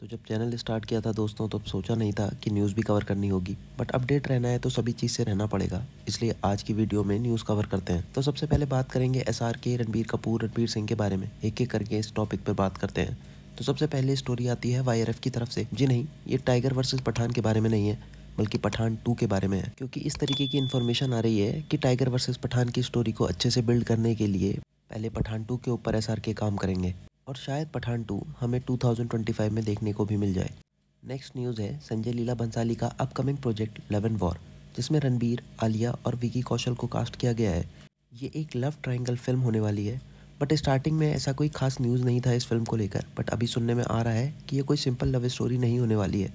तो जब channel start किया था दोस्तों तो अब सोचा नहीं था कि न्यूज़ भी कवर करनी होगी बट अपडेट रहना है तो सभी चीज़ से रहना पड़ेगा इसलिए आज की वीडियो में न्यूज़ कवर करते हैं तो सबसे पहले बात करेंगे एस के रणबीर कपूर रणबीर सिंह के बारे में एक एक करके इस टॉपिक पर बात करते हैं तो सबसे पहले स्टोरी आती है वाई की तरफ से जी नहीं ये टाइगर वर्सेज पठान के बारे में नहीं है बल्कि पठान टू के बारे में है क्योंकि इस तरीके की इन्फॉर्मेशन आ रही है कि टाइगर वर्सेज़ पठान की स्टोरी को अच्छे से बिल्ड करने के लिए पहले पठान टू के ऊपर एस काम करेंगे और शायद पठान टू हमें 2025 में देखने को भी मिल जाए नेक्स्ट न्यूज़ है संजय लीला बंसाली का upcoming project Love and War जिसमें रणबीर आलिया और विकी कौशल को कास्ट किया गया है ये एक लव ट्रायंगल फिल्म होने वाली है बट स्टार्टिंग में ऐसा कोई खास न्यूज़ नहीं था इस फिल्म को लेकर बट अभी सुनने में आ रहा है कि ये कोई सिंपल लव स्टोरी नहीं होने वाली है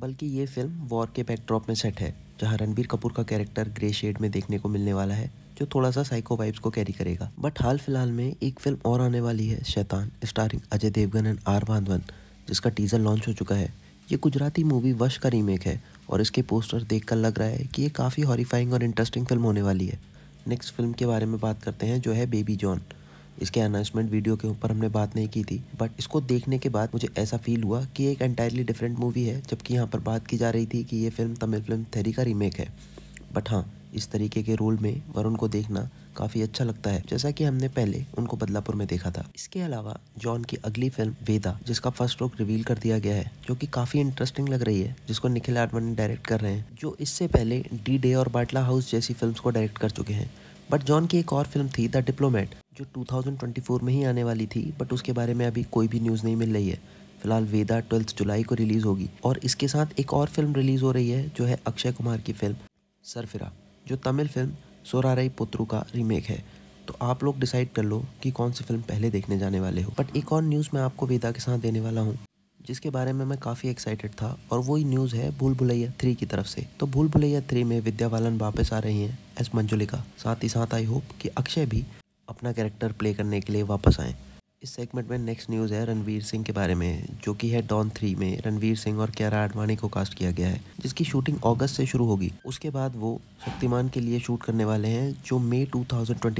बल्कि ये फिल्म वॉर के बैकड्रॉप में सेट है जहाँ रणबीर कपूर का कैरेक्टर ग्रे शेड में देखने को मिलने वाला है जो थोड़ा सा साइको वाइब्स को कैरी करेगा बट हाल फिलहाल में एक फिल्म और आने वाली है Shaitaan starring Ajay Devgn and R बांधवन जिसका टीजर लॉन्च हो चुका है ये गुजराती मूवी वश का रीमेक है और इसके पोस्टर देखकर लग रहा है कि ये काफ़ी हॉरीफाइंग और इंटरेस्टिंग फिल्म होने वाली है नेक्स्ट फिल्म के बारे में बात करते हैं जो है बेबी जॉन इसके अनाउंसमेंट वीडियो के ऊपर हमने बात नहीं की थी बट इसको देखने के बाद मुझे ऐसा फील हुआ कि एक एंटायरली डिफरेंट मूवी है जबकि यहाँ पर बात की जा रही थी कि ये फिल्म तमिल फिल्म थेरी का रीमेक है बट हाँ इस तरीके के रोल में वरुण को देखना काफी अच्छा लगता है जैसा कि हमने पहले उनको बदलापुर में देखा था इसके अलावा जॉन की अगली फिल्म वेदा जिसका फर्स्ट लुक रिवील कर दिया गया है जो कि काफी इंटरेस्टिंग लग रही है जिसको निखिल आडवाणी डायरेक्ट कर रहे हैं जो इससे पहले डी डे और बाटला हाउस जैसी फिल्म को डायरेक्ट कर चुके हैं बट जॉन की एक और फिल्म थी द डिप्लोमेट जो 2024 में ही आने वाली थी बट उसके बारे में अभी कोई भी न्यूज़ नहीं मिल रही है फिलहाल वेदा ट्वेल्थ जुलाई को रिलीज़ होगी और इसके साथ एक और फिल्म रिलीज़ हो रही है जो है अक्षय कुमार की फिल्म सरफिरा जो तमिल फिल्म सोरारई पोत्रू का रीमेक है तो आप लोग डिसाइड कर लो कि कौन सी फिल्म पहले देखने जाने वाले हो बट एक और न्यूज़ मैं आपको वेदा के साथ देने वाला हूँ जिसके बारे में मैं काफ़ी एक्साइटेड था और वही न्यूज़ है भूल भुलैया थ्री की तरफ से तो भूल भुलैया थ्री में विद्या बालन वापस आ रही हैं एस मंजुलिका साथ ही साथ आई होप कि अक्षय भी अपना कैरेक्टर प्ले करने के लिए वापस आएँ इस सेगमेंट में नेक्स्ट न्यूज़ है रणवीर सिंह के बारे में जो कि है डॉन थ्री में रणवीर सिंह और क्यारा आडवाणी को कास्ट किया गया है जिसकी शूटिंग अगस्त से शुरू होगी उसके बाद वो शक्तिमान के लिए शूट करने वाले हैं जो मई टू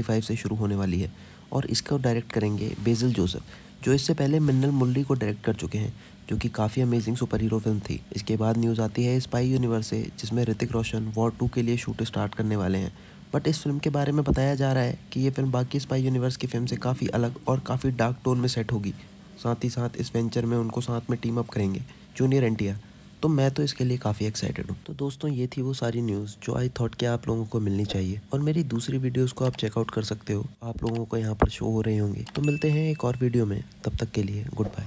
से शुरू होने वाली है और इसको डायरेक्ट करेंगे बेजिल जोसेफ जो इससे पहले मिन्नल मुल्ली को डायरेक्ट कर चुके हैं जो कि काफ़ी अमेजिंग सुपर हीरो फिल्म थी इसके बाद न्यूज़ आती है स्पाई यूनिवर्स से जिसमें ऋतिक रोशन वॉर टू के लिए शूट स्टार्ट करने वाले हैं बट इस फिल्म के बारे में बताया जा रहा है कि ये फिल्म बाकी स्पाई यूनिवर्स की फिल्म से काफ़ी अलग और काफ़ी डार्क टोन में सेट होगी साथ ही साथ इस वेंचर में उनको साथ में टीम अप करेंगे जूनियर एनटीआर तो मैं तो इसके लिए काफ़ी एक्साइटेड हूँ तो दोस्तों ये थी वो सारी न्यूज़ जो आई थॉट कि आप लोगों को मिलनी चाहिए और मेरी दूसरी वीडियोस को आप चेकआउट कर सकते हो आप लोगों को यहाँ पर शो हो रहे होंगे तो मिलते हैं एक और वीडियो में तब तक के लिए गुड बाय